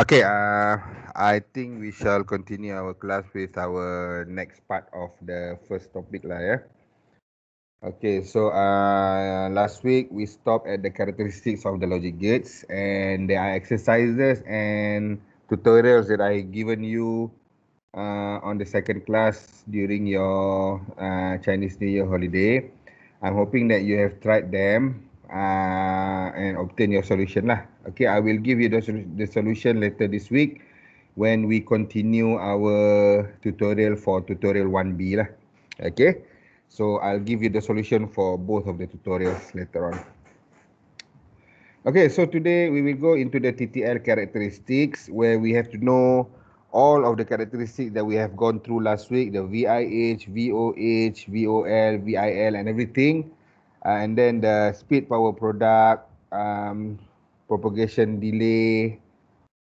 Okay, uh, I think we shall continue our class with our next part of the first topic lah yeah. Okay, so uh, last week we stopped at the characteristics of the logic gates and there are exercises and tutorials that I given you uh, on the second class during your uh, Chinese New Year holiday. I'm hoping that you have tried them uh, and obtain your solution lah. Okay, I will give you the, the solution later this week when we continue our tutorial for tutorial 1B lah. Okay, so I'll give you the solution for both of the tutorials later on. Okay, so today we will go into the TTL characteristics where we have to know all of the characteristics that we have gone through last week, the VIH, VOH, VOL, VIL and everything. Uh, and then the speed power product, um, propagation delay,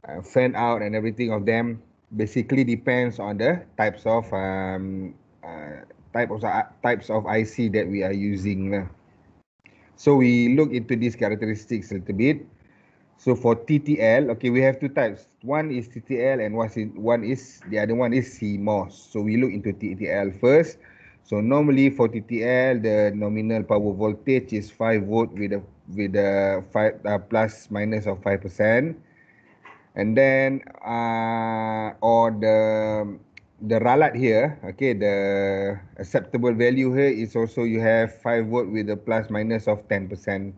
uh, fan out, and everything of them basically depends on the types of um, uh, type of uh, types of IC that we are using. So we look into these characteristics a little bit. So for TTL, okay, we have two types. One is TTL and one is, one is the other one is CMOS. So we look into TTL first. So normally for TTL, the nominal power voltage is 5 volt with a with a five uh, plus minus of five percent, and then uh, or the the ralat here, okay, the acceptable value here is also you have five volt with a plus minus of ten percent.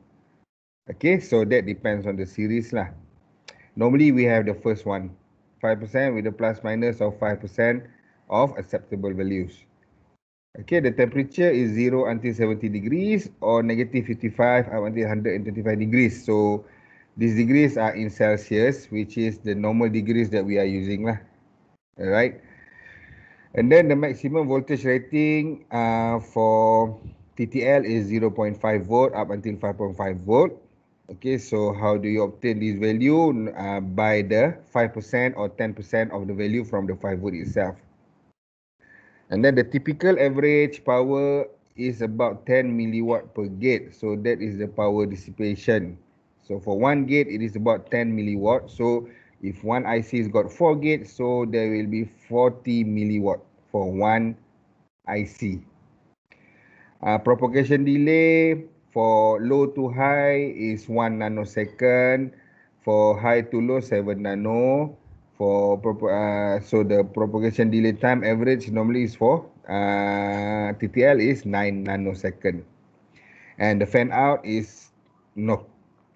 Okay, so that depends on the series lah. Normally we have the first one, five percent with a plus minus of five percent of acceptable values. Okay, the temperature is 0 until 70 degrees or negative 55 up until 125 degrees. So these degrees are in Celsius, which is the normal degrees that we are using. Lah. All right. And then the maximum voltage rating uh, for TTL is 0.5 volt up until 5.5 volt. Okay, so how do you obtain this value? Uh, by the 5% or 10% of the value from the 5 volt itself. And then the typical average power is about 10 milliwatt per gate. So that is the power dissipation. So for one gate, it is about 10 milliwatt. So if one IC has got four gates, so there will be 40 milliwatt for one IC. Uh, propagation delay for low to high is one nanosecond. For high to low, seven nano. for uh, so the propagation delay time average normally is for uh, TTL is 9 nanosecond and the fan out is no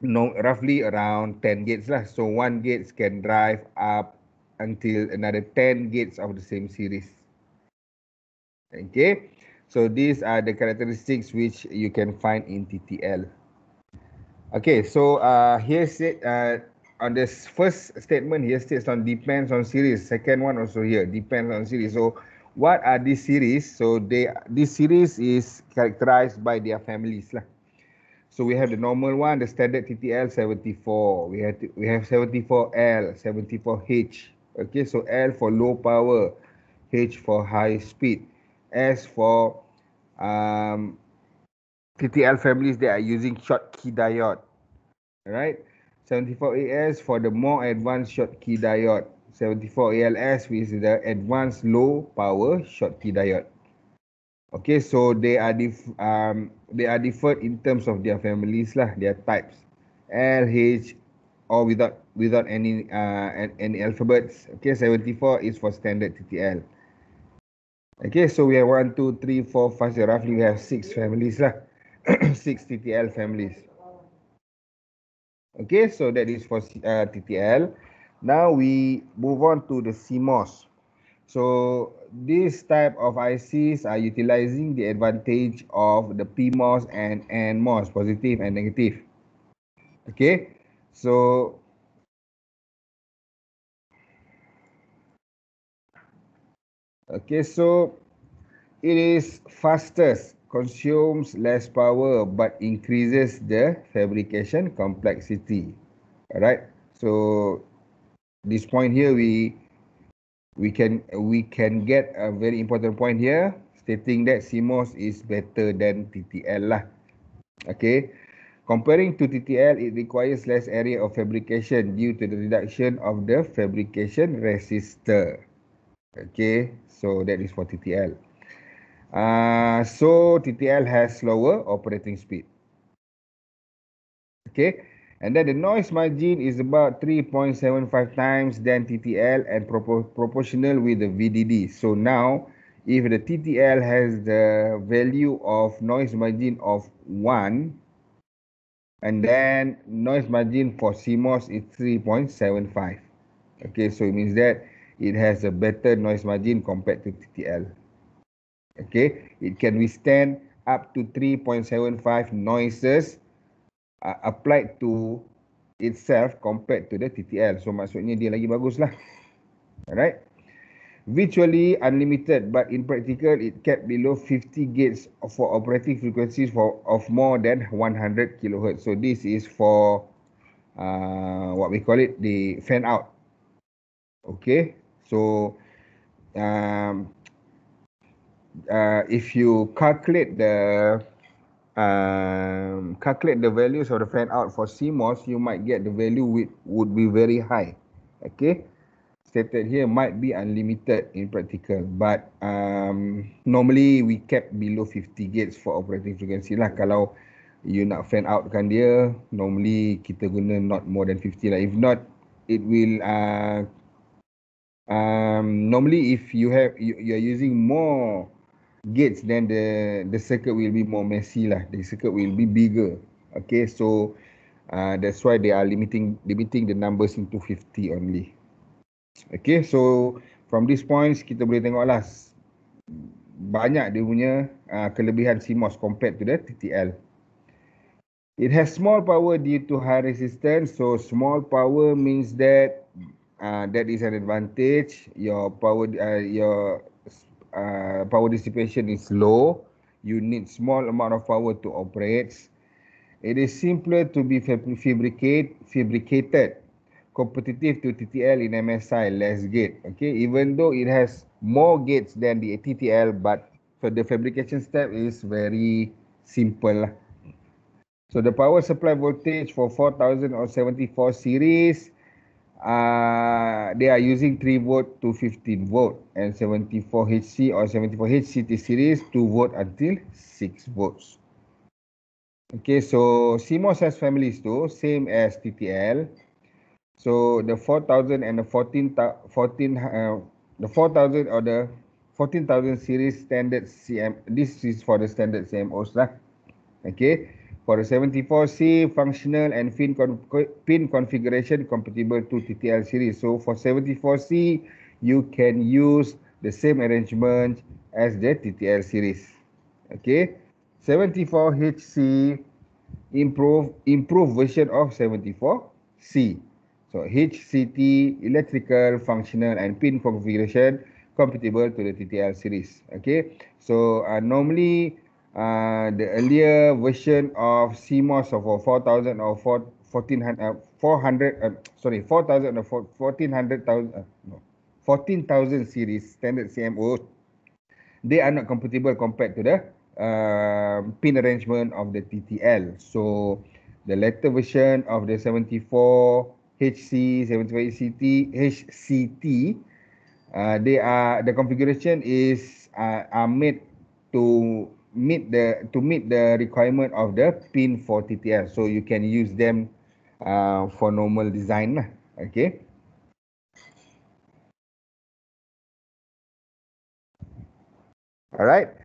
no roughly around 10 gates lah so one gates can drive up until another 10 gates of the same series okay so these are the characteristics which you can find in TTL okay so uh here's it uh on this first statement here states on depends on series. Second one also here depends on series. So what are these series? So they this series is characterized by their families lah. So we have the normal one, the standard TTL 74. We have we have 74L, 74H. Okay, so L for low power, H for high speed, S for um, TTL families that are using short key diode. All right. 74AS for the more advanced short key diode. 74ALS is the advanced low power short key diode. Okay, so they are dif um, they are different in terms of their families lah, their types. L, H, or without without any uh, any alphabets. Okay, 74 is for standard TTL. Okay, so we have 1, 2, 3, 4, 5, so roughly we have 6 families lah. 6 TTL families. Okay, so that is for uh, TTL. Now we move on to the CMOS. So this type of ICs are utilizing the advantage of the PMOS and NMOS, positive and negative. Okay, so okay, so it is fastest consumes less power but increases the fabrication complexity. Alright, so this point here we we can we can get a very important point here stating that CMOS is better than TTL lah. Okay, comparing to TTL, it requires less area of fabrication due to the reduction of the fabrication resistor. Okay, so that is for TTL. Uh, so TTL has slower operating speed. Okay, and then the noise margin is about 3.75 times than TTL and proportional with the VDD. So now, if the TTL has the value of noise margin of 1, and then noise margin for CMOS is 3.75. Okay, so it means that it has a better noise margin compared to TTL. Okay, it can withstand up to 3.75 noises uh, applied to itself compared to the TTL. So maksudnya dia lagi bagus lah. Alright. Virtually unlimited but in practical it kept below 50 gates for operating frequencies for of more than 100 kHz. So this is for uh, what we call it the fan out. Okay. So um, uh, if you calculate the um, calculate the values of the fan out for CMOS, you might get the value which would be very high. Okay, stated here might be unlimited in practical, but um, normally we kept below 50 gates for operating frequency lah. Kalau you nak fan out kan dia, normally kita guna not more than 50 lah. If not, it will uh, um, normally if you have you, you are using more gates, then the the circuit will be more messy lah. The circuit will be bigger. Okay, so uh, that's why they are limiting limiting the numbers into 50 only. Okay, so from this points kita boleh tengok lah banyak dia punya uh, kelebihan CMOS compared to the TTL. It has small power due to high resistance. So small power means that uh, that is an advantage. Your power, uh, your Uh, power dissipation is low. You need small amount of power to operate. It is simpler to be fabricate, fabricated, competitive to TTL in MSI, less gate. Okay, even though it has more gates than the TTL, but for the fabrication step is very simple. So the power supply voltage for 4074 series uh, they are using 3 volt to 15 volt and 74 HC or 74 HCT series to volt until 6 volts. Okay, so CMOS has families too, same as TTL. So the 4000 and the 14, 14 uh, the 4000 or the 14000 series standard CM, this is for the standard CMOS lah. Okay, for the 74C, functional and pin, con pin configuration compatible to TTL series. So for 74C, you can use the same arrangement as the TTL series. Okay, 74HC improve improved version of 74C. So HCT electrical functional and pin configuration compatible to the TTL series. Okay, so uh, normally uh, the earlier version of CMOS of 4000 or 4, 1400, uh, uh, sorry, 4000 or uh, no, 14,000 series standard CMOS, they are not compatible compared to the uh, pin arrangement of the TTL. So the later version of the 74 HC, seventy four HCT, HCT, uh, they are the configuration is uh, are made to meet the to meet the requirement of the pin for TTL. So you can use them uh, for normal design lah. Okay. Alright.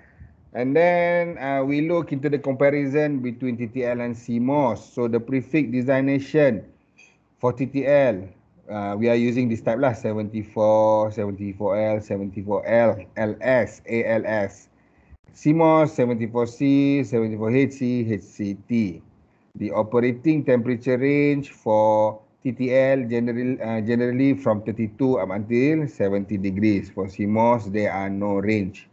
And then uh, we look into the comparison between TTL and CMOS. So the prefix designation for TTL, uh, we are using this type lah, 74, 74L, 74L, LS, ALS. CMOS 74C, 74HC, HCT. The operating temperature range for TTL generally, uh, generally from 32 up until 70 degrees. For CMOS, there are no range.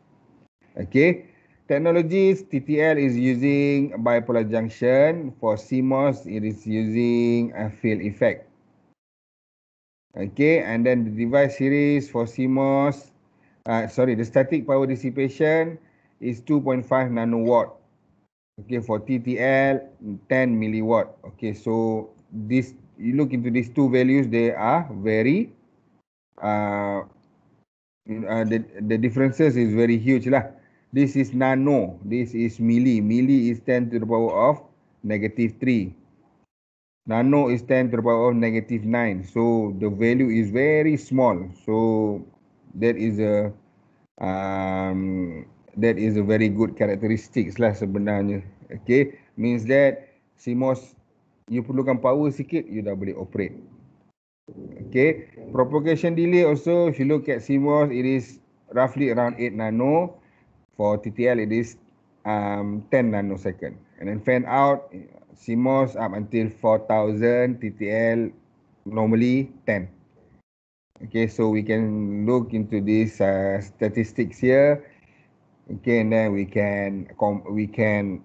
Okay. Technologies, TTL is using bipolar junction. For CMOS, it is using a field effect. Okay, and then the device series for CMOS, uh, sorry, the static power dissipation is 2.5 nanowatt. Okay, for TTL, 10 milliwatt. Okay, so this you look into these two values, they are very uh, uh the, the differences is very huge. Lah. This is nano, this is milli. Milli is 10 to the power of negative 3. Nano is 10 to the power of negative 9. So the value is very small. So that is a um, that is a very good characteristics lah sebenarnya. Okay, means that CMOS you perlukan power sikit, you dah boleh operate. Okay, propagation delay also if you look at CMOS, it is roughly around 8 nano. For TTL, it is um, 10 nanosecond. And then fan out, CMOS up until 4000, TTL normally 10. Okay, so we can look into these uh, statistics here. okay and then we can we can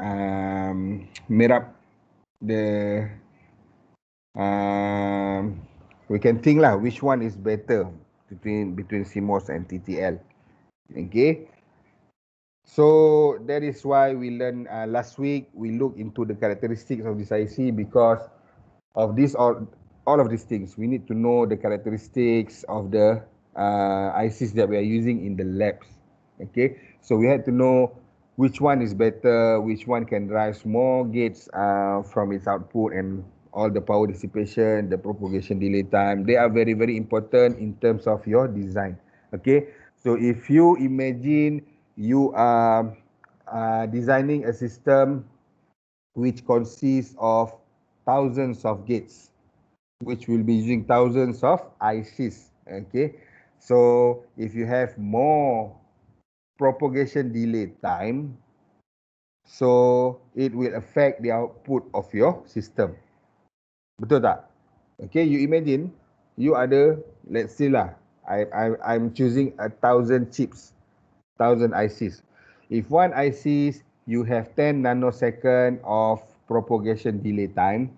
um, meet up the um, we can think lah which one is better between between CMOS and TTL okay so that is why we learned uh, last week we look into the characteristics of this IC because of this all all of these things we need to know the characteristics of the uh, ICs that we are using in the labs Okay, so we had to know which one is better, which one can drive more gates uh, from its output and all the power dissipation, the propagation delay time. They are very, very important in terms of your design. Okay, so if you imagine you are uh, designing a system which consists of thousands of gates, which will be using thousands of ICs. Okay, so if you have more propagation delay time. So it will affect the output of your system. Betul tak? Okay, you imagine you ada, let's see lah, I, I, I'm choosing a thousand chips, thousand ICs. If one ICs you have 10 nanosecond of propagation delay time.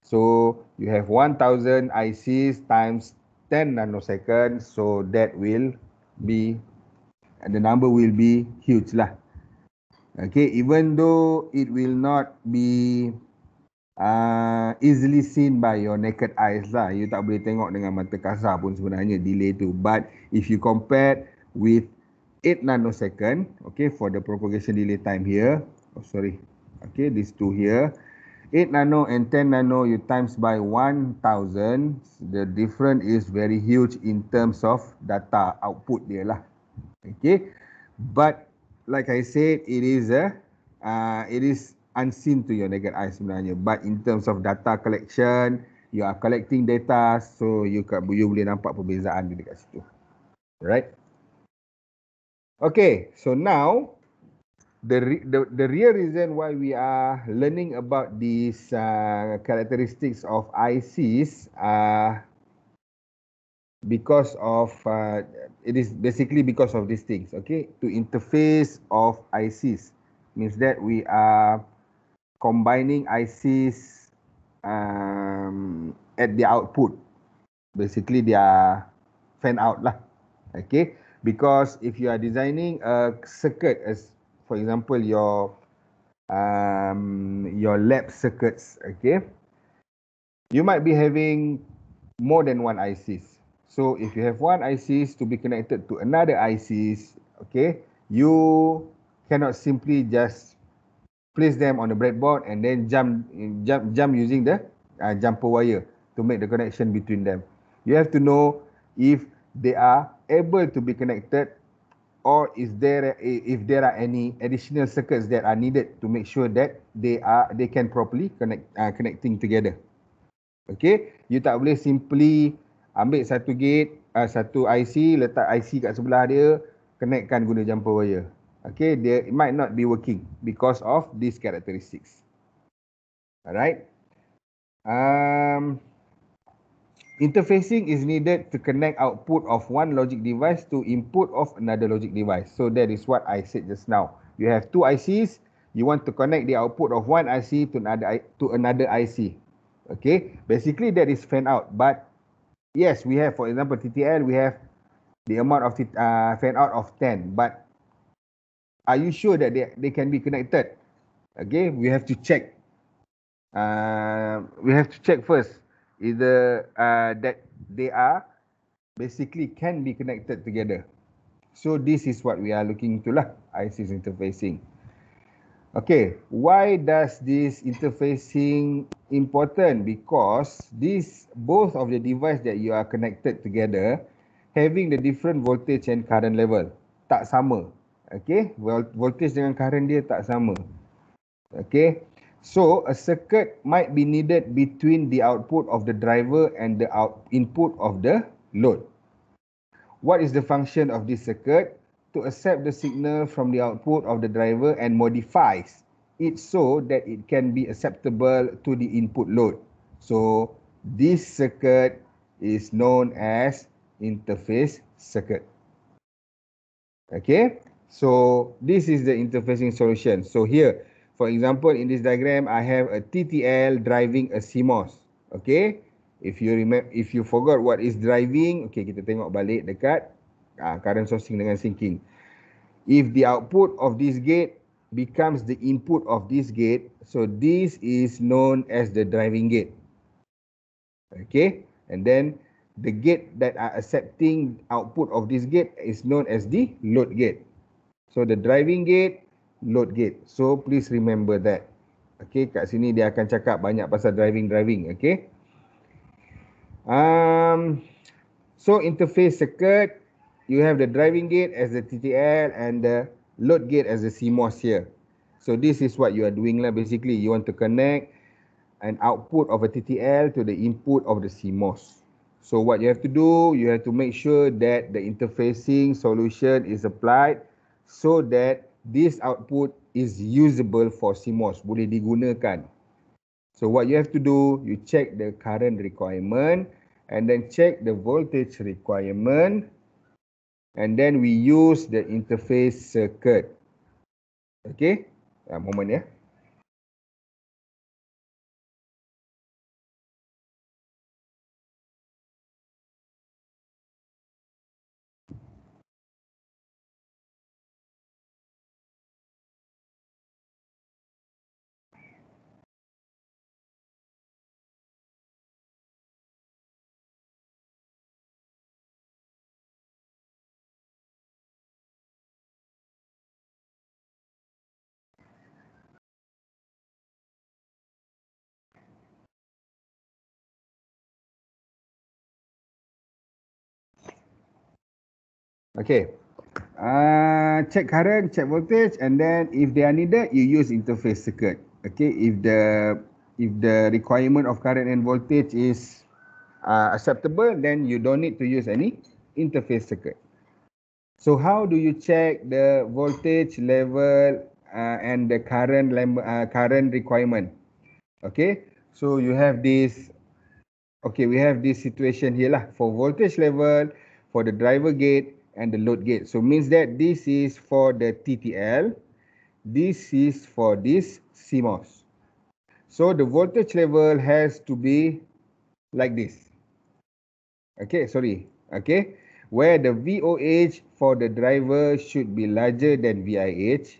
So you have 1000 ICs times 10 nanosecond, So that will be the number will be huge lah. Okay, even though it will not be uh, easily seen by your naked eyes lah, you tak boleh tengok dengan mata kasar pun sebenarnya delay tu. But if you compare with 8 nanosecond, okay, for the propagation delay time here, oh sorry, okay, these two here, 8 nano and 10 nano, you times by 1,000, the difference is very huge in terms of data output dia lah okay but like i said it is a uh, uh, it is unseen to your naked eye sebenarnya but in terms of data collection you are collecting data so you you boleh nampak perbezaan di dekat situ right okay so now The, re- the the real reason why we are learning about these uh, characteristics of ICs uh, because of uh, it is basically because of these things, okay? To interface of ICs means that we are combining ICs um, at the output. Basically, they are fan out lah, okay? Because if you are designing a circuit, as for example, your um, your lab circuits, okay? You might be having more than one ICs so if you have one ICs to be connected to another ICs, okay, you cannot simply just place them on the breadboard and then jump jump jump using the uh, jumper wire to make the connection between them. You have to know if they are able to be connected or is there if there are any additional circuits that are needed to make sure that they are they can properly connect uh, connecting together. Okay, you tak boleh simply ambil satu gate, uh, satu IC, letak IC kat sebelah dia, connectkan guna jumper wire. Okay, dia might not be working because of these characteristics. Alright. Um, interfacing is needed to connect output of one logic device to input of another logic device. So that is what I said just now. You have two ICs, you want to connect the output of one IC to another to another IC. Okay, basically that is fan out, but Yes, we have. For example, TTL, we have the amount of uh, fan out of 10. But are you sure that they, they can be connected? Okay, we have to check. Uh, we have to check first either uh, that they are basically can be connected together. So this is what we are looking to lah, ISIS interfacing. Okay, why does this interfacing important? Because this both of the device that you are connected together having the different voltage and current level tak sama. Okay, voltage dengan current dia tak sama. Okay, so a circuit might be needed between the output of the driver and the out input of the load. What is the function of this circuit? to accept the signal from the output of the driver and modifies it so that it can be acceptable to the input load. So this circuit is known as interface circuit. Okay, so this is the interfacing solution. So here, for example, in this diagram, I have a TTL driving a CMOS. Okay, if you remember, if you forgot what is driving, okay, kita tengok balik dekat uh, current sourcing dengan sinking. If the output of this gate becomes the input of this gate, so this is known as the driving gate. Okay, and then the gate that are accepting output of this gate is known as the load gate. So the driving gate, load gate. So please remember that. Okay, kat sini dia akan cakap banyak pasal driving-driving. Okay. Um, so interface circuit, you have the driving gate as the TTL and the load gate as the CMOS here. So this is what you are doing lah. Basically, you want to connect an output of a TTL to the input of the CMOS. So what you have to do, you have to make sure that the interfacing solution is applied so that this output is usable for CMOS, boleh digunakan. So what you have to do, you check the current requirement and then check the voltage requirement and then we use the interface circuit. Okay, uh, moment ya. Yeah. Okay. Uh, check current, check voltage, and then if they are needed, you use interface circuit. Okay, if the if the requirement of current and voltage is uh, acceptable, then you don't need to use any interface circuit. So how do you check the voltage level uh, and the current uh, current requirement? Okay, so you have this. Okay, we have this situation here lah for voltage level, for the driver gate, and the load gate. So means that this is for the TTL, this is for this CMOS. So the voltage level has to be like this. Okay, sorry. Okay, where the VOH for the driver should be larger than VIH,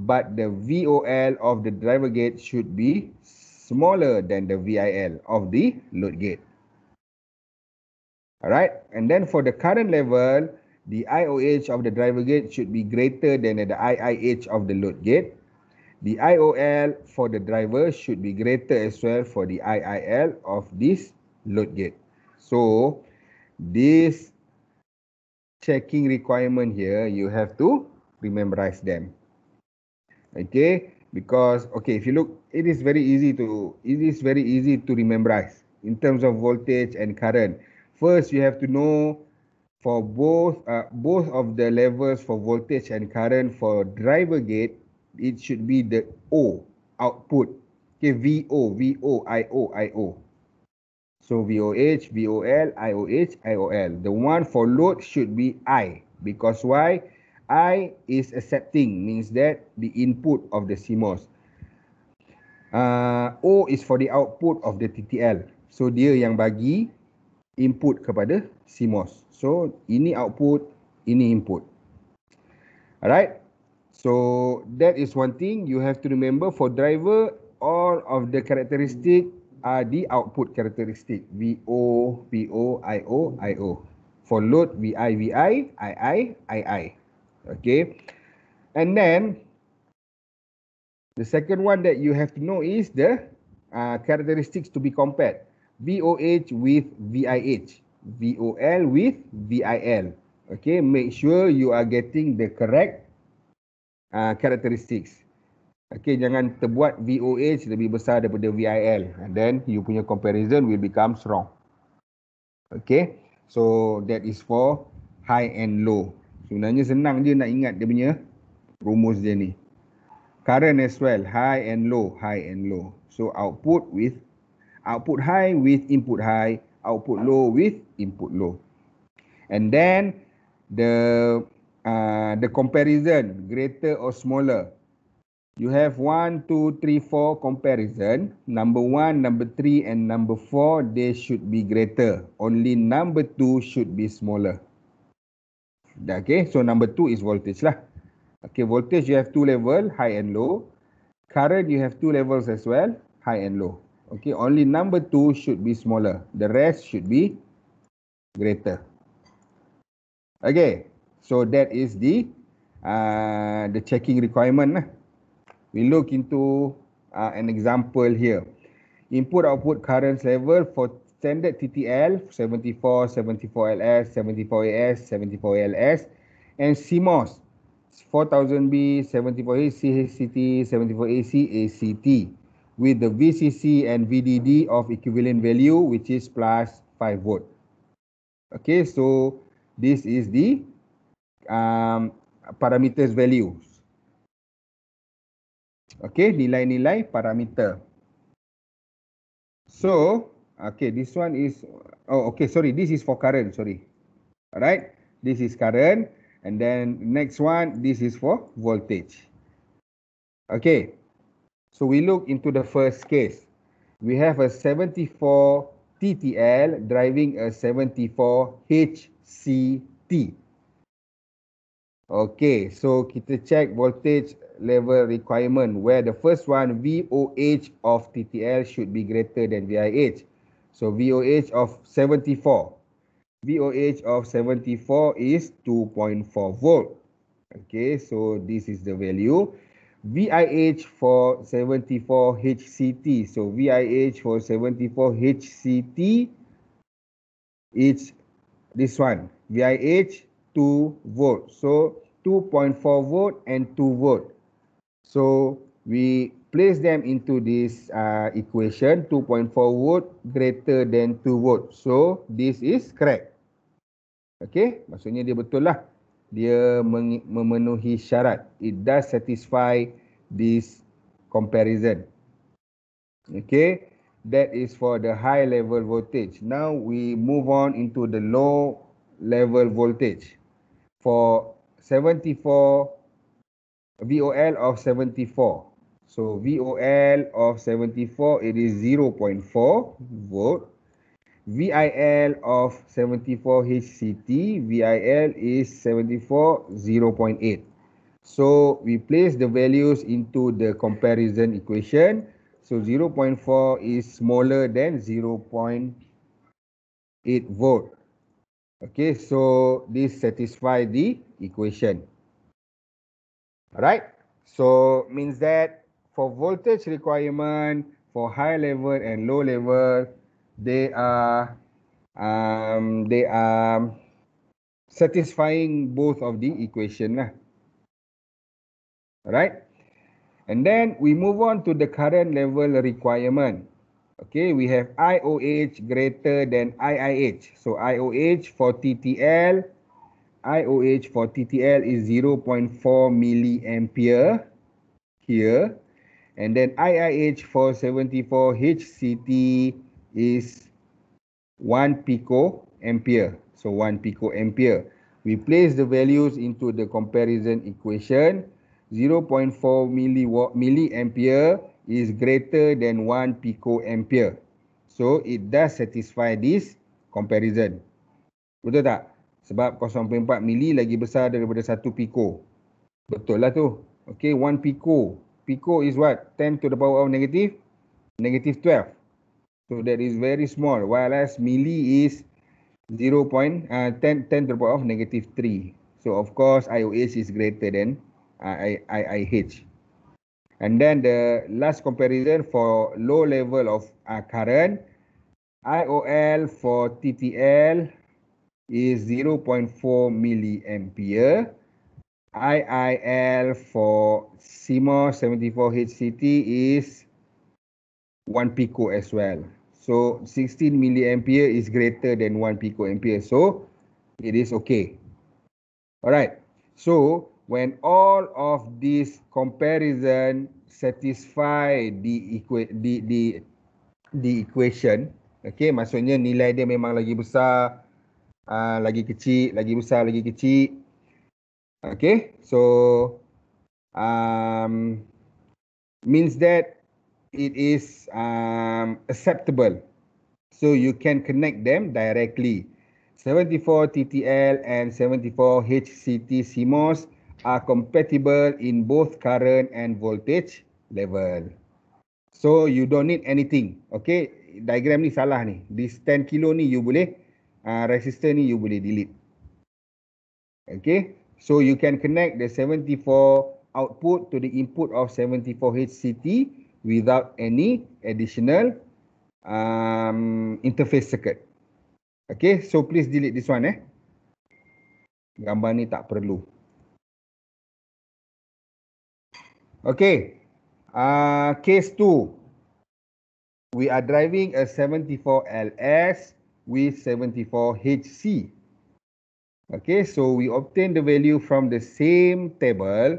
but the VOL of the driver gate should be smaller than the VIL of the load gate. All right, and then for the current level, the IOH of the driver gate should be greater than the IIH of the load gate. The IOL for the driver should be greater as well for the IIL of this load gate. So this checking requirement here, you have to rememberize them. Okay, because okay, if you look, it is very easy to it is very easy to rememberize in terms of voltage and current. First, you have to know for both uh, both of the levels for voltage and current for driver gate, it should be the O output. Okay, VO, VO, IO, IO. So VOH, VOL, IOH, IOL. The one for load should be I because why? I is accepting means that the input of the CMOS. Uh, o is for the output of the TTL. So dia yang bagi input kepada CMOS. So ini output, ini input. Alright. So that is one thing you have to remember for driver all of the characteristic are the output characteristic VO, PO, IO, IO. For load VI, VI, I I. Okay. And then the second one that you have to know is the uh, characteristics to be compared. VOH with VIH. VOL with VIL. Okay, make sure you are getting the correct uh, characteristics. Okay, jangan terbuat VOH lebih besar daripada VIL. And then you punya comparison will become strong. Okay, so that is for high and low. Sebenarnya senang je nak ingat dia punya rumus dia ni. Current as well, high and low, high and low. So output with output high with input high, output low with input low. And then the uh, the comparison greater or smaller. You have one, two, three, four comparison. Number one, number three, and number four, they should be greater. Only number two should be smaller. Okay, so number two is voltage lah. Okay, voltage you have two level, high and low. Current you have two levels as well, high and low. Okay, only number two should be smaller. The rest should be greater. Okay, so that is the uh, the checking requirement. We look into uh, an example here. Input output current level for standard TTL 74, 74LS, 74AS, 74LS, and CMOS 4000B, 74AC, CCT, 74AC, ACT. 74 with the VCC and VDD of equivalent value, which is plus 5 volt. Okay, so this is the um, parameters values. Okay, nilai-nilai parameter. So, okay, this one is, oh, okay, sorry, this is for current, sorry. All right, this is current. And then next one, this is for voltage. Okay, So we look into the first case. We have a 74 TTL driving a 74 HCT. Okay, so kita check voltage level requirement where the first one VOH of TTL should be greater than VIH. So VOH of 74. VOH of 74 is 2.4 volt. Okay, so this is the value. VIH474HCT. for So VIH474HCT for it's this one, VIH 2 volt. So 2.4 volt and 2 volt. So we place them into this uh, equation, 2.4 volt greater than 2 volt. So this is correct. Okay, maksudnya dia betul lah dia memenuhi syarat. It does satisfy this comparison. Okay, that is for the high level voltage. Now we move on into the low level voltage. For 74, VOL of 74. So VOL of 74, it is 0.4 volt. VIL of 74 HCT, VIL is 74 0.8. So we place the values into the comparison equation. So 0.4 is smaller than 0.8 volt. Okay, so this satisfies the equation. All right, so means that for voltage requirement for high level and low level, they are um, they are satisfying both of the equation lah. And then we move on to the current level requirement. Okay, we have IOH greater than IIH. So IOH for TTL, IOH for TTL is 0.4 milliampere here. And then IIH for 74 HCT is 1 pico ampere. So 1 pico ampere. We place the values into the comparison equation. 0.4 milli milli ampere is greater than 1 pico ampere. So it does satisfy this comparison. Betul tak? Sebab 0.4 milli lagi besar daripada 1 pico. Betul lah tu. Okay, 1 pico. Pico is what? 10 to the power of negative? Negative 12. So that is very small. While as milli is 0. Point, uh, 10, 10 to the power of negative 3. So of course IOH is greater than uh, I, I, IH. And then the last comparison for low level of uh, current, IOL for TTL is 0. 0.4 milliampere. IIL for CMOS 74HCT is 1 pico as well. So 16 milliampere is greater than 1 picoampere. So it is okay. Alright. So when all of these comparison satisfy the, equa the, the, the equation. Okay. Maksudnya nilai dia memang lagi besar. Uh, lagi kecil. Lagi besar. Lagi kecil. Okay. So. Um, means that it is um, acceptable. So you can connect them directly. 74TTL and 74HCT CMOS are compatible in both current and voltage level. So you don't need anything. Okay, diagram ni salah ni. This 10 kilo ni you boleh, uh, resistor ni you boleh delete. Okay, so you can connect the 74 output to the input of 74HCT without any additional um, interface circuit. Okay, so please delete this one eh. Gambar ni tak perlu. Okay, uh, case 2. We are driving a 74LS with 74HC. Okay, so we obtain the value from the same table.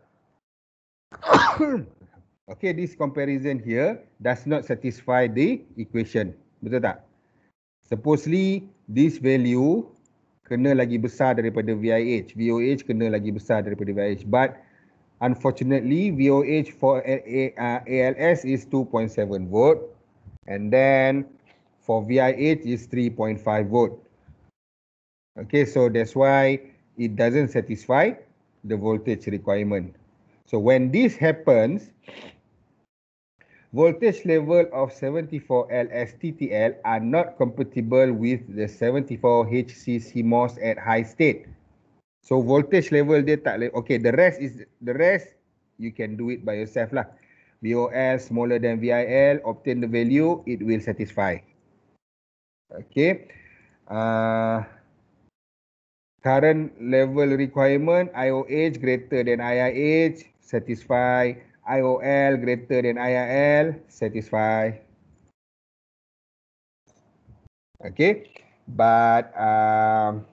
okay, this comparison here does not satisfy the equation. Betul tak? Supposedly, this value kena lagi besar daripada VIH. VOH kena lagi besar daripada VIH. But unfortunately, VOH for ALS uh, is 2.7 volt. And then for VIH is 3.5 volt. Okay, so that's why it doesn't satisfy the voltage requirement. So when this happens, voltage level of 74L STTL are not compatible with the 74HC CMOS at high state. So voltage level dia tak okay the rest is the rest you can do it by yourself lah. VOL smaller than VIL obtain the value it will satisfy. Okay. Uh, current level requirement IOH greater than IIH satisfy IOL greater than IIL, satisfy. Okay, but um,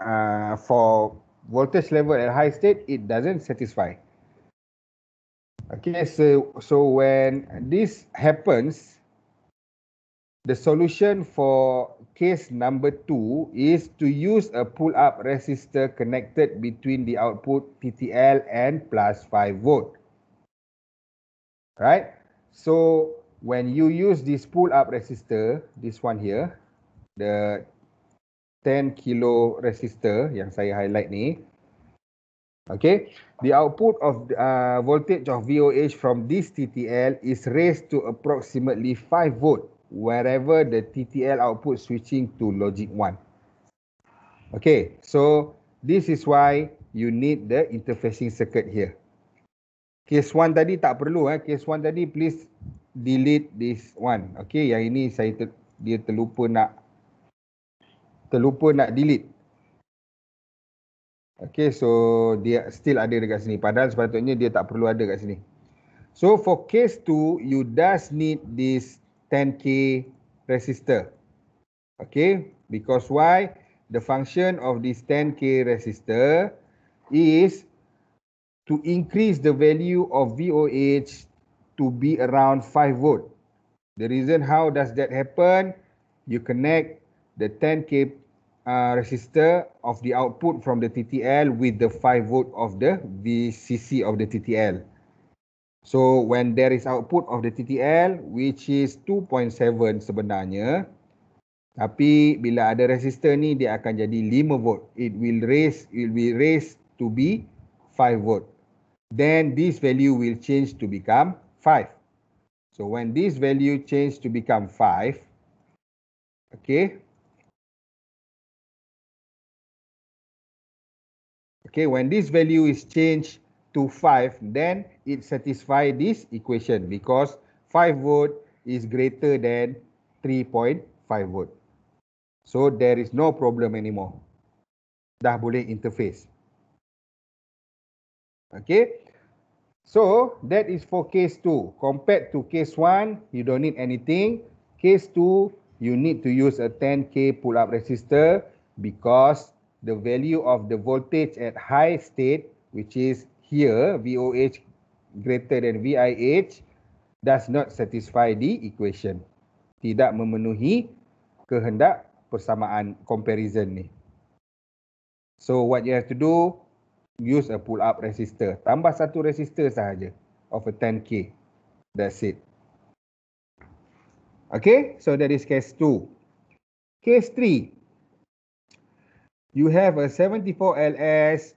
uh, for voltage level at high state, it doesn't satisfy. Okay, so, so when this happens, the solution for case number two is to use a pull-up resistor connected between the output TTL and plus 5 volt. Right? So when you use this pull-up resistor, this one here, the 10 kilo resistor yang saya highlight ni, Okay, the output of uh, voltage of VOH from this TTL is raised to approximately 5 volt wherever the TTL output switching to logic 1. Okay, so this is why you need the interfacing circuit here. Case 1 tadi tak perlu. Eh. Case 1 tadi please delete this one. Okay, yang ini saya ter, dia terlupa nak terlupa nak delete. Okay, so dia still ada dekat sini. Padahal sepatutnya dia tak perlu ada dekat sini. So for case 2, you does need this 10k resistor. Okay, because why? The function of this 10k resistor is to increase the value of VOH to be around 5 volt. The reason how does that happen? You connect the 10k uh, resistor of the output from the TTL with the 5 volt of the VCC of the TTL. So when there is output of the TTL which is 2.7 sebenarnya tapi bila ada resistor ni dia akan jadi 5 volt. It will raise it will be raised to be 5 volt. Then this value will change to become 5. So when this value change to become 5 okay Okay, when this value is changed to 5, then it satisfies this equation because 5 volt is greater than 3.5 volt. So there is no problem anymore. Dah boleh interface. Okay. So that is for case 2. Compared to case 1, you don't need anything. Case 2, you need to use a 10K pull-up resistor because the value of the voltage at high state, which is here VOH greater than VIH does not satisfy the equation. Tidak memenuhi kehendak persamaan comparison ni. So what you have to do, use a pull up resistor. Tambah satu resistor sahaja of a 10K. That's it. Okay, so that is case 2. Case 3. You have a 74LS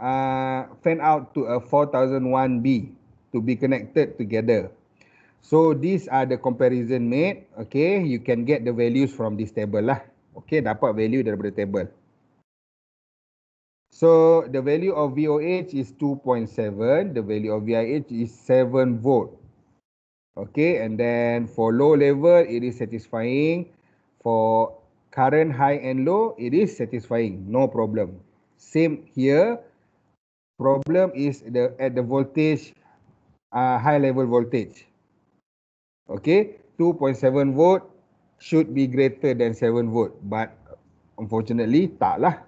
uh, fan out to a 4001B to be connected together. So these are the comparison made. Okay, you can get the values from this table lah. Okay, dapat value daripada table. So the value of VOH is 2.7. The value of VIH is 7 volt. Okay, and then for low level, it is satisfying. For current high and low, it is satisfying. No problem. Same here. Problem is the at the voltage, uh, high level voltage. Okay, 2.7 volt should be greater than 7 volt, but unfortunately lah.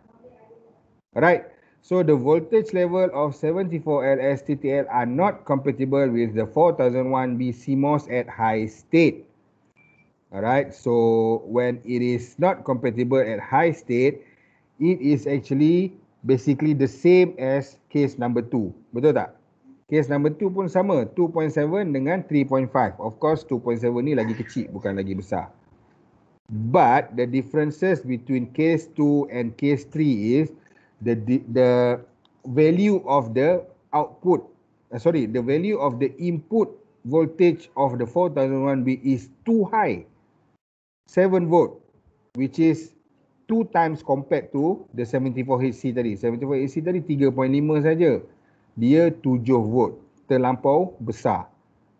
Right. So the voltage level of 74LS TTL are not compatible with the 4001B CMOS at high state. Alright, so when it is not compatible at high state, it is actually basically the same as case number 2. Betul tak? Case number 2 pun sama. 2.7 dengan 3.5. Of course 2.7 ni lagi kecil bukan lagi besar. But the differences between case 2 and case 3 is the the value of the output. Uh, sorry, the value of the input voltage of the 4001B is too high. 7 volt which is two times compared to the 74HC tadi. 74HC tadi 3.5 saja. Dia 7 volt. Terlampau besar.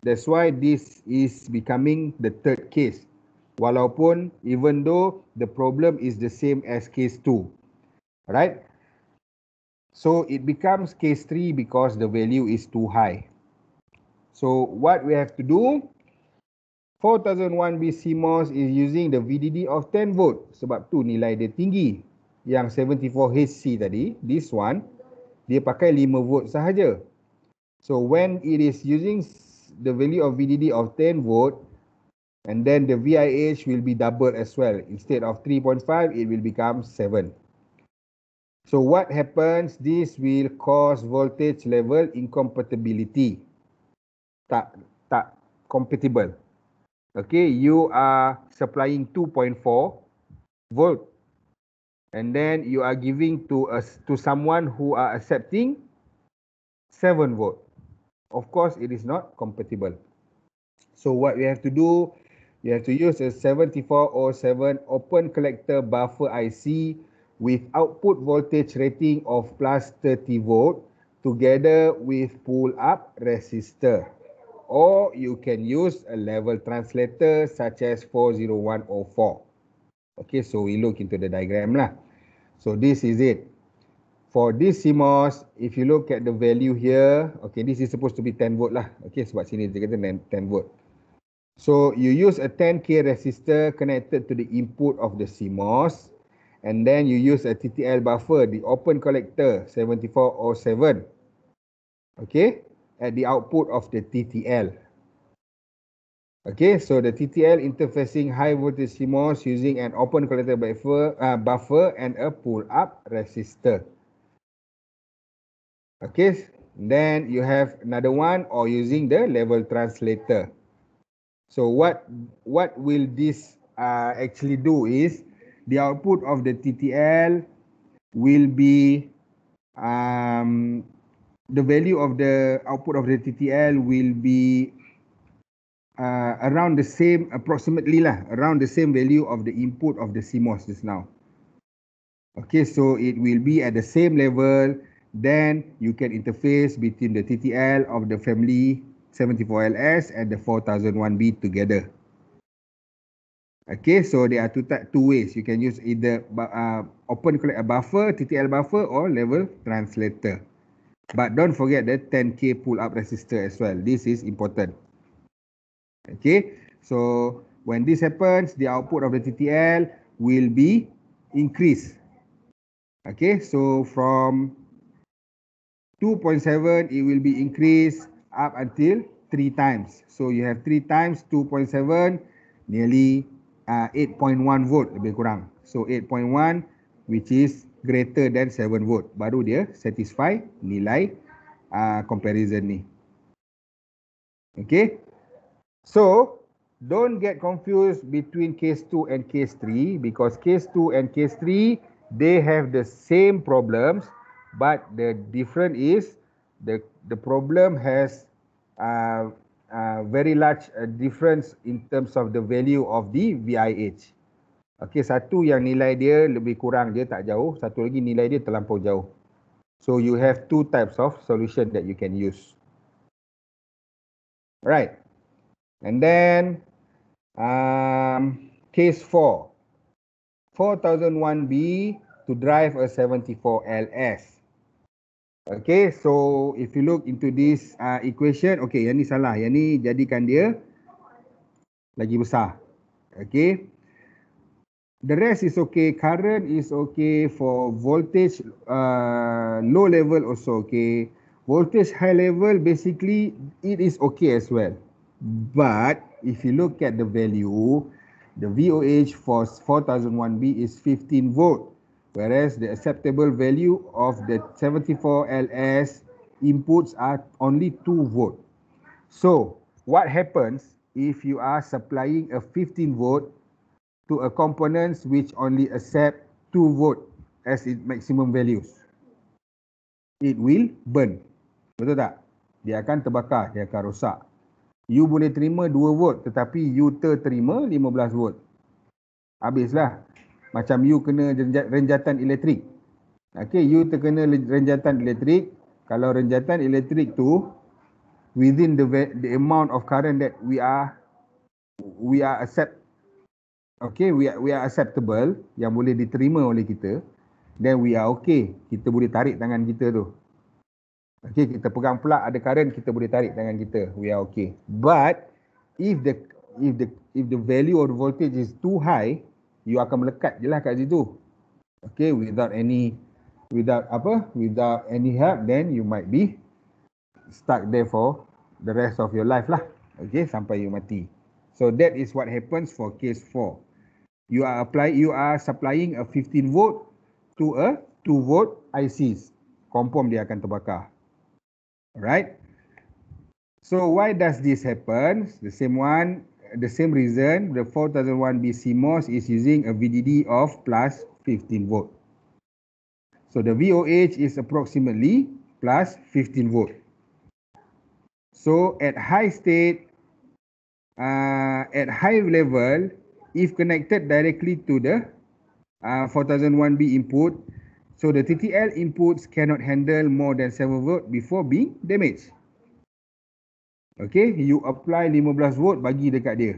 That's why this is becoming the third case. Walaupun even though the problem is the same as case 2. Right? So it becomes case 3 because the value is too high. So what we have to do 4001 B CMOS is using the VDD of 10 volt sebab tu nilai dia tinggi. Yang 74HC tadi, this one, dia pakai 5 volt sahaja. So when it is using the value of VDD of 10 volt and then the VIH will be double as well. Instead of 3.5, it will become 7. So what happens, this will cause voltage level incompatibility. Tak, tak compatible okay you are supplying 2.4 volt and then you are giving to us to someone who are accepting 7 volt of course it is not compatible so what we have to do you have to use a 7407 open collector buffer IC with output voltage rating of plus 30 volt together with pull up resistor or you can use a level translator such as 40104. Okay, so we look into the diagram lah. So this is it. For this CMOS, if you look at the value here, okay, this is supposed to be 10 volt lah. Okay, sebab sini dia kata 10 volt. So you use a 10K resistor connected to the input of the CMOS and then you use a TTL buffer, the open collector 7407. Okay, at the output of the TTL. Okay, so the TTL interfacing high voltage CMOS using an open collector buffer, uh, buffer and a pull-up resistor. Okay, then you have another one or using the level translator. So what what will this uh, actually do is the output of the TTL will be um, the value of the output of the TTL will be uh, around the same, approximately lah, around the same value of the input of the CMOS just now. Okay, so it will be at the same level. Then you can interface between the TTL of the family 74LS and the 4001B together. Okay, so there are two two ways. You can use either uh, open collect a buffer, TTL buffer or level translator. But don't forget the 10K pull-up resistor as well. This is important. Okay, so when this happens, the output of the TTL will be increased. Okay, so from 2.7, it will be increased up until 3 times. So you have 3 times 2.7, nearly uh, 8.1 volt lebih kurang. So 8.1 which is greater than 7 volt baru dia satisfy nilai uh, comparison ni okay so don't get confused between case 2 and case 3 because case 2 and case 3 they have the same problems but the different is the the problem has a uh, uh, ah, very large uh, difference in terms of the value of the VIH Okey, satu yang nilai dia lebih kurang dia tak jauh, satu lagi nilai dia terlampau jauh. So you have two types of solution that you can use. Right. And then um case 4. 4001 B to drive a 74 LS. Okay, so if you look into this uh, equation, okay, yang ni salah. Yang ni jadikan dia lagi besar. Okay. The rest is okay. Current is okay for voltage, uh, low level also okay. Voltage high level, basically, it is okay as well. But if you look at the value, the VOH for 4001B is 15 volt, whereas the acceptable value of the 74LS inputs are only 2 volt. So what happens if you are supplying a 15 volt to a components which only accept two volt as its maximum values. It will burn. Betul tak? Dia akan terbakar, dia akan rosak. You boleh terima 2 volt tetapi you terima 15 volt. Habislah. Macam you kena renjatan elektrik. Okay, you terkena renjatan elektrik. Kalau renjatan elektrik tu within the, the amount of current that we are we are accept okay we are, we are acceptable yang boleh diterima oleh kita then we are okay kita boleh tarik tangan kita tu okay kita pegang pula ada current kita boleh tarik tangan kita we are okay but if the if the if the value or the voltage is too high you akan melekat jelah kat situ okay without any without apa without any help then you might be stuck there for the rest of your life lah okay sampai you mati so that is what happens for case 4 you are apply you are supplying a 15 volt to a 2 volt ICs. Confirm dia akan terbakar. Alright. So why does this happen? The same one, the same reason. The 4001 BC MOS is using a VDD of plus 15 volt. So the VOH is approximately plus 15 volt. So at high state, uh, at high level, if connected directly to the uh, 4001B input. So the TTL inputs cannot handle more than 7 volt before being damaged. Okay, you apply 15 volt bagi dekat dia.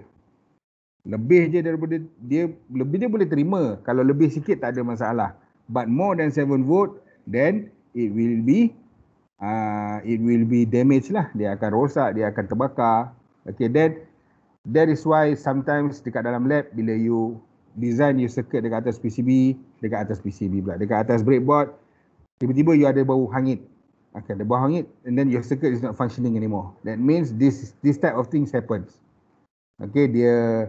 Lebih je daripada dia, lebih dia boleh terima. Kalau lebih sikit tak ada masalah. But more than 7 volt, then it will be uh, it will be damaged lah. Dia akan rosak, dia akan terbakar. Okay, then That is why sometimes dekat dalam lab bila you design your circuit dekat atas PCB, dekat atas PCB pula, dekat atas breadboard, tiba-tiba you ada bau hangit. Okay, the bau hangit and then your circuit is not functioning anymore. That means this this type of things happens. Okay, dia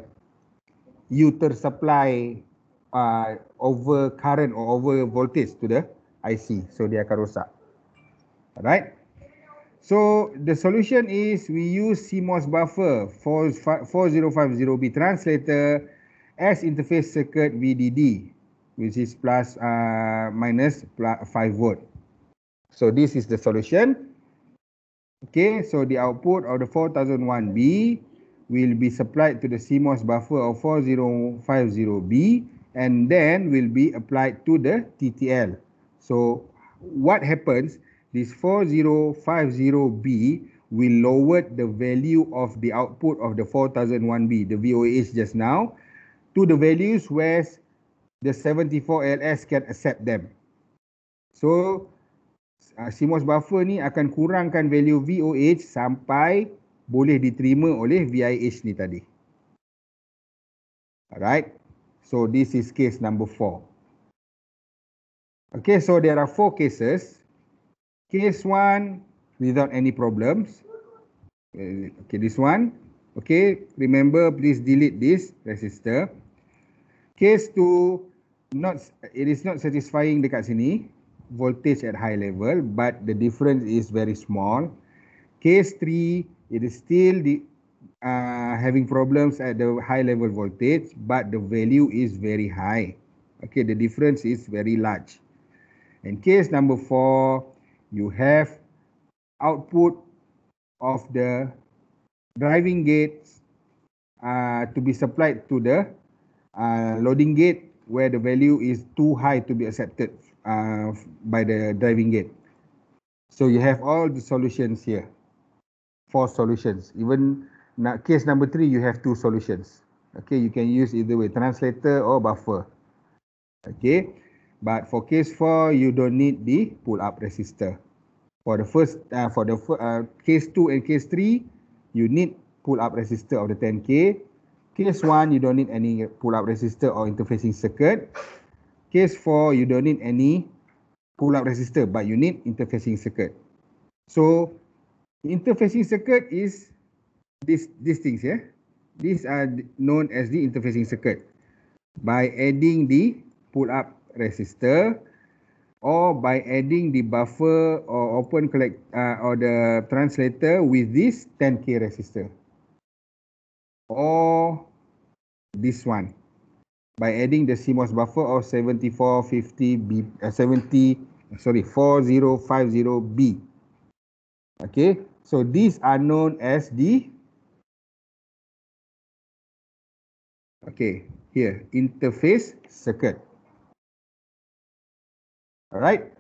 you tersupply uh, over current or over voltage to the IC. So dia akan rosak. Alright. So the solution is we use CMOS buffer for 4050B translator as interface circuit VDD, which is plus uh, minus 5 volt. So this is the solution. Okay, so the output of the 4001B will be supplied to the CMOS buffer of 4050B and then will be applied to the TTL. So what happens this 4050B will lower the value of the output of the 4001B, the VOH just now, to the values where the 74LS can accept them. So, uh, CMOS buffer ni akan kurangkan value VOH sampai boleh diterima oleh VIH ni tadi. Alright, so this is case number 4. Okay, so there are four cases case one without any problems. Okay, this one. Okay, remember please delete this resistor. Case two, not it is not satisfying dekat sini. Voltage at high level, but the difference is very small. Case three, it is still the uh, having problems at the high level voltage, but the value is very high. Okay, the difference is very large. In case number four, you have output of the driving gates uh, to be supplied to the uh, loading gate where the value is too high to be accepted uh, by the driving gate. So you have all the solutions here, four solutions. Even case number three, you have two solutions. Okay, you can use either way, translator or buffer. Okay, but for case four, you don't need the pull-up resistor. for the first uh, for the uh, case 2 and case 3 you need pull up resistor of the 10k case 1 you don't need any pull up resistor or interfacing circuit case 4 you don't need any pull up resistor but you need interfacing circuit so interfacing circuit is this these things yeah these are known as the interfacing circuit by adding the pull up resistor or by adding the buffer or open collect uh, or the translator with this 10k resistor or this one by adding the CMOS buffer of 7450 B uh, 70 sorry 4050B okay so these are known as the okay here interface circuit Alright.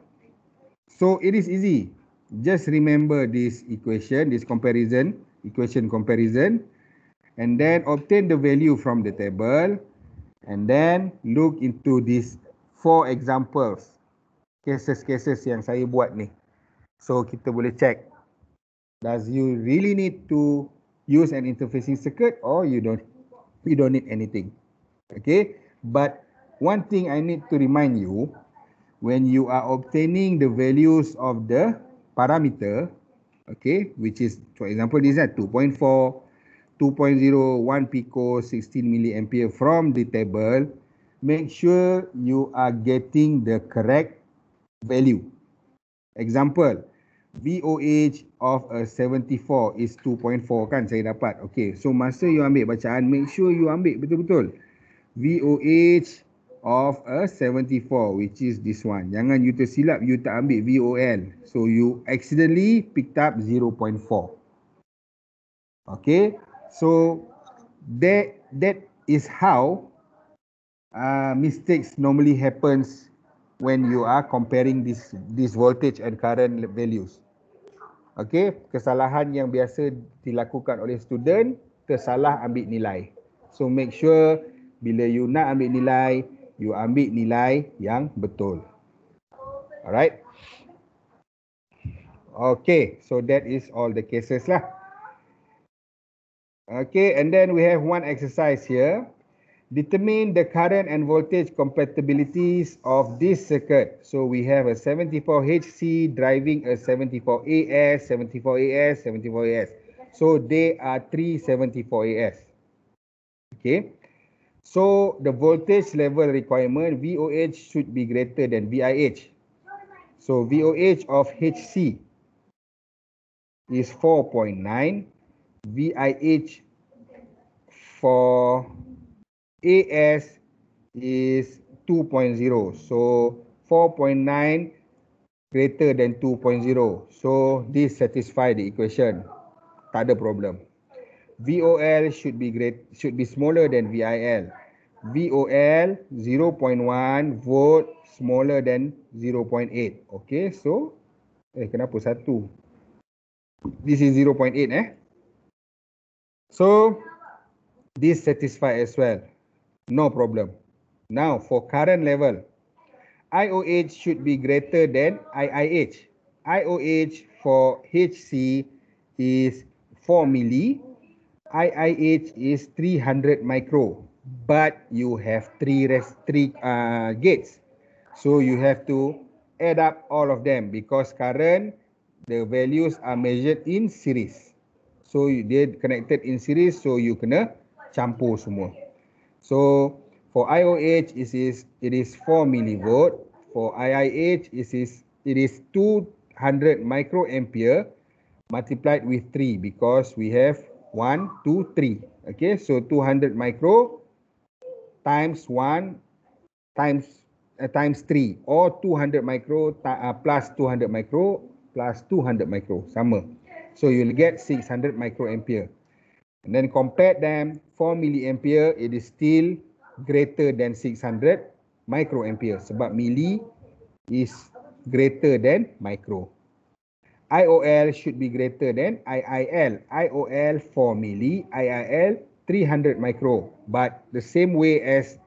So it is easy. Just remember this equation, this comparison, equation comparison. And then obtain the value from the table. And then look into these four examples. Cases-cases yang saya buat ni. So kita boleh check. Does you really need to use an interfacing circuit or you don't you don't need anything. Okay. But one thing I need to remind you when you are obtaining the values of the parameter, okay, which is, for example, this is at 2.4, 2.01 pico, 16 milliampere from the table, make sure you are getting the correct value. Example, VOH of a 74 is 2.4, kan saya dapat. Okay, so masa you ambil bacaan, make sure you ambil betul-betul. VOH of a 74 which is this one. Jangan you tersilap you tak ambil VOL. So you accidentally picked up 0.4. Okay. So that that is how uh, mistakes normally happens when you are comparing this this voltage and current values. Okay, kesalahan yang biasa dilakukan oleh student tersalah ambil nilai. So make sure bila you nak ambil nilai, you ambil nilai yang betul. Alright. Okay, so that is all the cases lah. Okay, and then we have one exercise here. Determine the current and voltage compatibilities of this circuit. So we have a 74HC driving a 74AS, 74AS, 74AS. So they are three 74AS. Okay. So the voltage level requirement VOH should be greater than VIH. So VOH of HC is 4.9. VIH for AS is 2.0. So 4.9 greater than 2.0. So this satisfy the equation. Tak ada problem. VOL should be great should be smaller than VIL. VOL 0.1 volt smaller than 0.8. Okay, so eh kenapa satu? This is 0.8 eh. So this satisfy as well. No problem. Now for current level, IOH should be greater than IIH. IOH for HC is 4 milli IIH is 300 micro, but you have three rest three uh, gates, so you have to add up all of them because current the values are measured in series. So you did connected in series, so you kena campur semua. So for IOH is is it is 4 millivolt. For IIH is is it is 200 microampere multiplied with 3 because we have 1, 2, 3. Okay, so 200 micro times 1 times uh, times 3 or 200 micro uh, plus 200 micro plus 200 micro. Sama. So you'll get 600 microampere. And then compare them 4 milliampere, it is still greater than 600 microampere sebab milli is greater than micro. IOL should be greater than IIL. IOL 4 milli, IIL 300 micro. But the same way as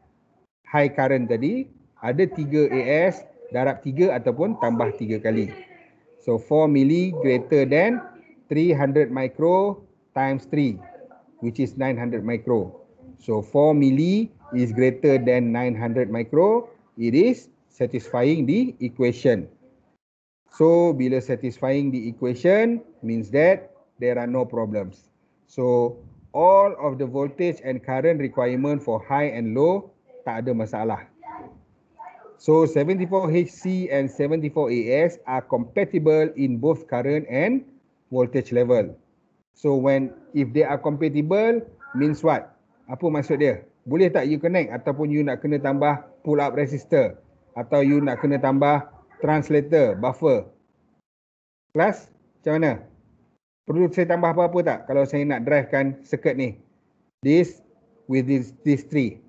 high current tadi, ada 3 AS, darab 3 ataupun tambah 3 kali. So 4 milli greater than 300 micro times 3, which is 900 micro. So 4 milli is greater than 900 micro. It is satisfying the equation. So, bila satisfying the equation means that there are no problems. So, all of the voltage and current requirement for high and low tak ada masalah. So, 74HC and 74AS are compatible in both current and voltage level. So, when if they are compatible means what? Apa maksud dia? Boleh tak you connect ataupun you nak kena tambah pull up resistor atau you nak kena tambah translator, buffer. Kelas, macam mana? Perlu saya tambah apa-apa tak kalau saya nak drivekan circuit ni? This with this, this three.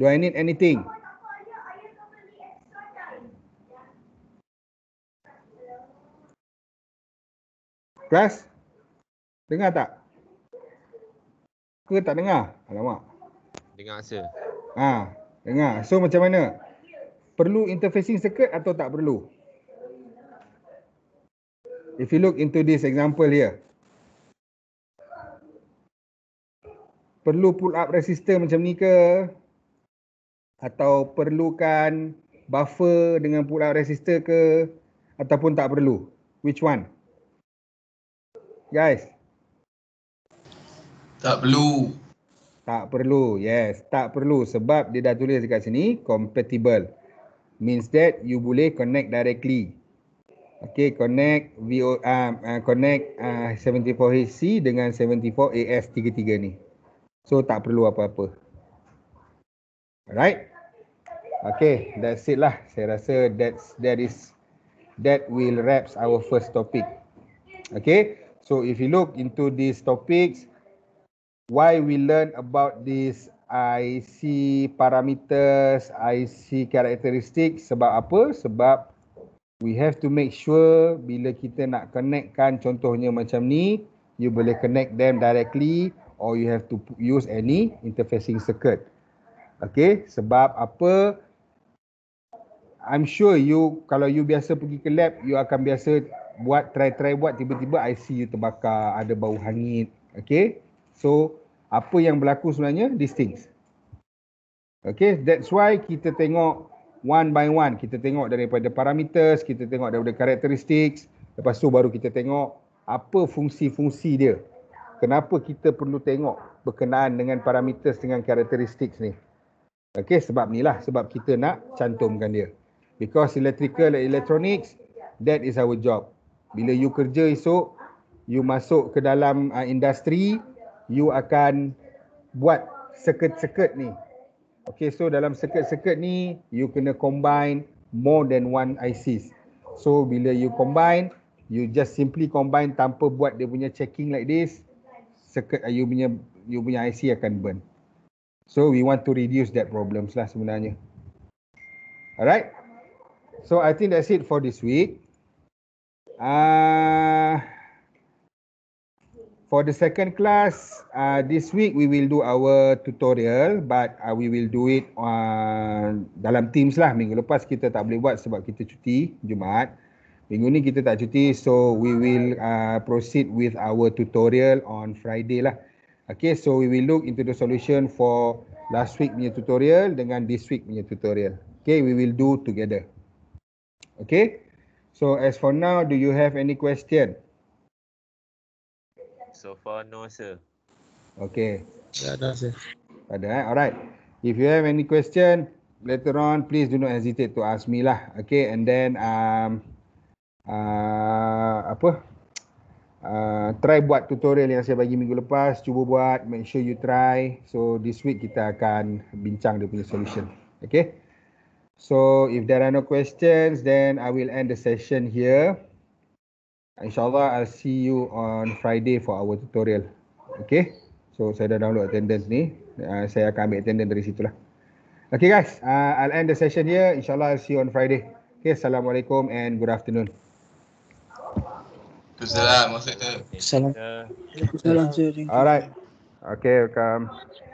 Do I need anything? Kelas? Dengar tak? Ke tak dengar? Alamak. Dengar asa. Ah, ha, dengar. So macam mana? perlu interfacing circuit atau tak perlu? If you look into this example here. Perlu pull up resistor macam ni ke? Atau perlukan buffer dengan pull up resistor ke? Ataupun tak perlu? Which one? Guys? Tak perlu. Tak perlu. Yes. Tak perlu. Sebab dia dah tulis dekat sini. Compatible means that you boleh connect directly. Okay, connect VO, uh, uh, connect uh, 74HC dengan 74AS33 ni. So, tak perlu apa-apa. Alright. Okay, that's it lah. Saya rasa that's, that is, that will wraps our first topic. Okay, so if you look into these topics, why we learn about this. IC parameters, IC karakteristik. sebab apa? Sebab we have to make sure bila kita nak connectkan contohnya macam ni, you boleh connect them directly or you have to use any interfacing circuit. Okay, sebab apa? I'm sure you, kalau you biasa pergi ke lab, you akan biasa buat, try-try buat, tiba-tiba IC you terbakar, ada bau hangit. Okay, so apa yang berlaku sebenarnya these things okay that's why kita tengok one by one kita tengok daripada parameters kita tengok daripada characteristics lepas tu baru kita tengok apa fungsi-fungsi dia kenapa kita perlu tengok berkenaan dengan parameters dengan characteristics ni okay sebab ni lah sebab kita nak cantumkan dia because electrical and electronics that is our job bila you kerja esok you masuk ke dalam uh, industri industri you akan buat circuit-circuit ni. Okay, so dalam circuit-circuit ni, you kena combine more than one ICs. So, bila you combine, you just simply combine tanpa buat dia punya checking like this, circuit uh, you punya you punya IC akan burn. So, we want to reduce that problems lah sebenarnya. Alright? So, I think that's it for this week. Ah... Uh, for the second class uh, this week we will do our tutorial but uh, we will do it on uh, dalam teams lah minggu lepas kita tak boleh buat sebab kita cuti jumaat minggu ni kita tak cuti so we will uh, proceed with our tutorial on friday lah okay so we will look into the solution for last week punya tutorial dengan this week punya tutorial okay we will do together okay so as for now do you have any question So far, no, sir. Okay. Yeah, ada, sir. Tak ada, eh? Alright. If you have any question, later on, please do not hesitate to ask me lah. Okay, and then, um, uh, apa? Uh, try buat tutorial yang saya bagi minggu lepas. Cuba buat. Make sure you try. So, this week kita akan bincang dia punya solution. Okay? So, if there are no questions, then I will end the session here. InsyaAllah I'll see you on Friday for our tutorial. Okay. So saya dah download attendance ni. Uh, saya akan ambil attendance dari situ lah. Okay guys. Uh, I'll end the session here. InsyaAllah I'll see you on Friday. Okay. Assalamualaikum and good afternoon. Assalamualaikum. Assalamualaikum. Assalamualaikum. Alright. Okay. Welcome.